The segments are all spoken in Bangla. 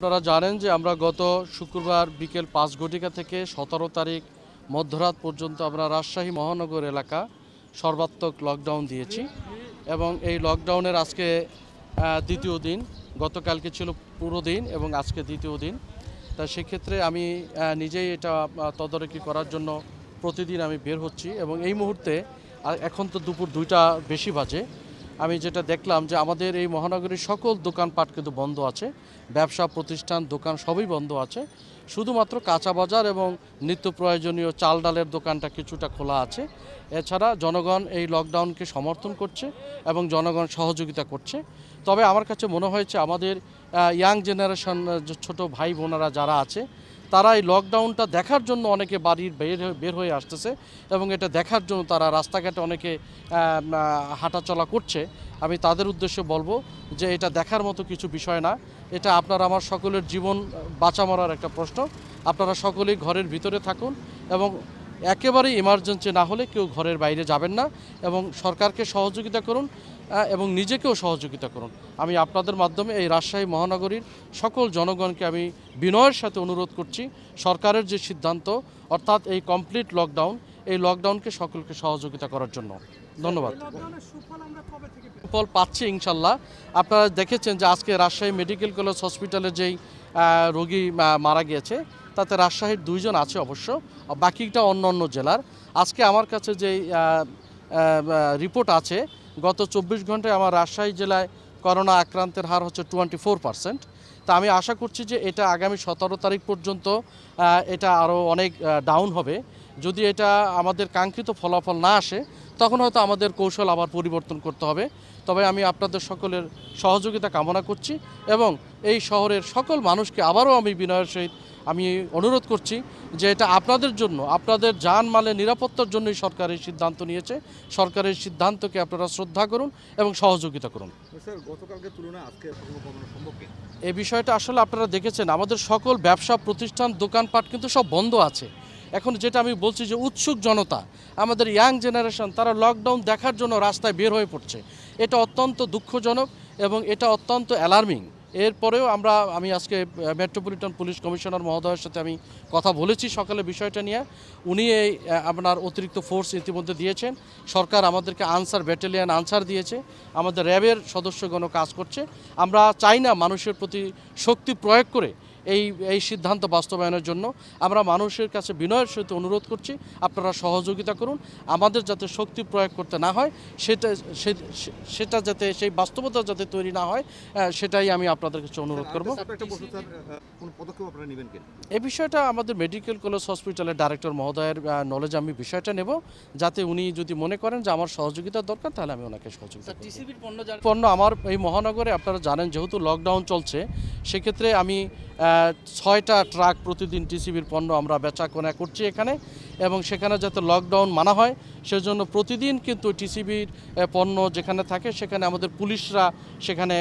আপনারা জানেন যে আমরা গত শুক্রবার বিকেল পাঁচ ঘটিকা থেকে সতেরো তারিখ মধ্যরাত পর্যন্ত আমরা রাজশাহী মহানগর এলাকা সর্বাত্মক লকডাউন দিয়েছি এবং এই লকডাউনের আজকে দ্বিতীয় দিন গতকালকে ছিল পুরো দিন এবং আজকে দ্বিতীয় দিন তা সেক্ষেত্রে আমি নিজেই এটা তদারকি করার জন্য প্রতিদিন আমি বের হচ্ছি এবং এই মুহূর্তে এখন তো দুপুর দুইটা বেশি বাজে আমি যেটা দেখলাম যে আমাদের এই মহানগরীর সকল দোকানপাট কিন্তু বন্ধ আছে ব্যবসা প্রতিষ্ঠান দোকান সবই বন্ধ আছে শুধুমাত্র কাঁচা বাজার এবং নিত্য প্রয়োজনীয় চাল ডালের দোকানটা কিছুটা খোলা আছে এছাড়া জনগণ এই লকডাউনকে সমর্থন করছে এবং জনগণ সহযোগিতা করছে তবে আমার কাছে মনে হয়েছে আমাদের ইয়াং জেনারেশন ছোট ভাই বোনেরা যারা আছে তারা এই লকডাউনটা দেখার জন্য অনেকে বাড়ির বের বের হয়ে আসতেছে এবং এটা দেখার জন্য তারা রাস্তাঘাটে অনেকে হাঁটাচলা করছে আমি তাদের উদ্দেশ্যে বলবো যে এটা দেখার মতো কিছু বিষয় না এটা আপনার আমার সকলের জীবন বাঁচা মরার একটা প্রশ্ন আপনারা সকলেই ঘরের ভিতরে থাকুন এবং একেবারেই ইমার্জেন্সি না হলে কেউ ঘরের বাইরে যাবেন না এবং সরকারকে সহযোগিতা করুন এবং নিজেকেও সহযোগিতা করুন আমি আপনাদের মাধ্যমে এই রাজশাহী মহানগরীর সকল জনগণকে আমি বিনয়ের সাথে অনুরোধ করছি সরকারের যে সিদ্ধান্ত অর্থাৎ এই কমপ্লিট লকডাউন এই লকডাউনকে সকলকে সহযোগিতা করার জন্য ধন্যবাদ ফল পাচ্ছি ইনশাল্লাহ আপনারা দেখেছেন যে আজকে রাজশাহী মেডিকেল কলেজ হসপিটালে যেই রোগী মারা গিয়েছে তাতে রাজশাহীর দুইজন আছে অবশ্য বাকিটা অন্য অন্য জেলার আজকে আমার কাছে যে রিপোর্ট আছে গত চব্বিশ ঘন্টায় আমার রাজশাহী জেলায় করোনা আক্রান্তের হার হচ্ছে টোয়েন্টি ফোর পার্সেন্ট তা আমি আশা করছি যে এটা আগামী সতেরো তারিখ পর্যন্ত এটা আরও অনেক ডাউন হবে যদি এটা আমাদের কাঙ্ক্ষিত ফলাফল না আসে তখন হয়তো আমাদের কৌশল আবার পরিবর্তন করতে হবে তবে আমি আপনাদের সকলের সহযোগিতা কামনা করছি এবং এই শহরের সকল মানুষকে আবারও আমি বিনয়ের সহিত আমি অনুরোধ করছি যে এটা আপনাদের জন্য আপনাদের যান মালের নিরাপত্তার জন্যই সরকার এই সিদ্ধান্ত নিয়েছে সরকারের সিদ্ধান্তকে আপনারা শ্রদ্ধা করুন এবং সহযোগিতা করুন এ বিষয়টা আসলে আপনারা দেখেছেন আমাদের সকল ব্যবসা প্রতিষ্ঠান দোকানপাট কিন্তু সব বন্ধ আছে এখন যেটা আমি বলছি যে উৎসুক জনতা আমাদের ইয়াং জেনারেশন তারা লকডাউন দেখার জন্য রাস্তায় বের হয়ে পড়ছে এটা অত্যন্ত দুঃখজনক এবং এটা অত্যন্ত অ্যালার্মিং এরপরেও আমরা আমি আজকে মেট্রোপলিটন পুলিশ কমিশনার মহোদয়ের সাথে আমি কথা বলেছি সকালে বিষয়টা নিয়ে উনি এই আপনার অতিরিক্ত ফোর্স ইতিমধ্যে দিয়েছেন সরকার আমাদেরকে আনসার ব্যাটালিয়ান আনসার দিয়েছে আমাদের র্যাবের সদস্যগণ কাজ করছে আমরা চাই না মানুষের প্রতি শক্তি প্রয়োগ করে এই এই সিদ্ধান্ত বাস্তবায়নের জন্য আমরা মানুষের কাছে বিনয়ের সহিত অনুরোধ করছি আপনারা সহযোগিতা করুন আমাদের যাতে শক্তি প্রয়োগ করতে না হয় সেটা সেটা যাতে সেই বাস্তবতা যাতে তৈরি না হয় সেটাই আমি আপনাদের কাছে অনুরোধ করবো এ বিষয়টা আমাদের মেডিকেল কলেজ হসপিটালের ডাইরেক্টর মহোদয়ের নলেজ আমি বিষয়টা নেব যাতে উনি যদি মনে করেন যে আমার সহযোগিতা দরকার তাহলে আমি ওনাকে সহযোগিতা পণ্য আমার এই মহানগরে আপনারা জানেন যেহেতু লকডাউন চলছে সেক্ষেত্রে আমি ছয়টা ট্রাক প্রতিদিন টিসিবির পণ্য আমরা বেচা কেনা করছি এখানে এবং সেখানে যাতে লকডাউন মানা হয় সেজন্য প্রতিদিন কিন্তু টিসিবির পণ্য যেখানে থাকে সেখানে আমাদের পুলিশরা সেখানে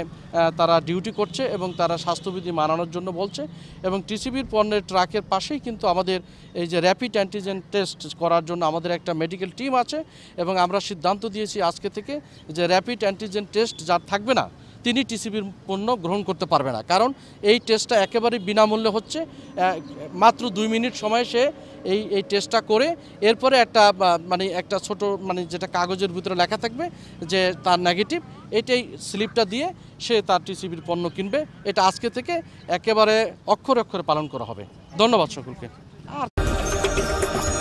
তারা ডিউটি করছে এবং তারা স্বাস্থ্যবিধি মানানোর জন্য বলছে এবং টিসিবির পণ্যের ট্রাকের পাশেই কিন্তু আমাদের এই যে র্যাপিড অ্যান্টিজেন টেস্ট করার জন্য আমাদের একটা মেডিকেল টিম আছে এবং আমরা সিদ্ধান্ত দিয়েছি আজকে থেকে যে র্যাপিড অ্যান্টিজেন টেস্ট যার থাকবে না তিনি টিসিবির পণ্য গ্রহণ করতে পারবে না কারণ এই টেস্টটা একেবারে বিনামূল্যে হচ্ছে মাত্র দুই মিনিট সময় সে এই এই টেস্টটা করে এরপরে একটা মানে একটা ছোট মানে যেটা কাগজের ভিতরে লেখা থাকবে যে তার নেগেটিভ এটাই স্লিপটা দিয়ে সে তার টিসিবির পণ্য কিনবে এটা আজকে থেকে একেবারে অক্ষরে অক্ষরে পালন করা হবে ধন্যবাদ সকলকে আর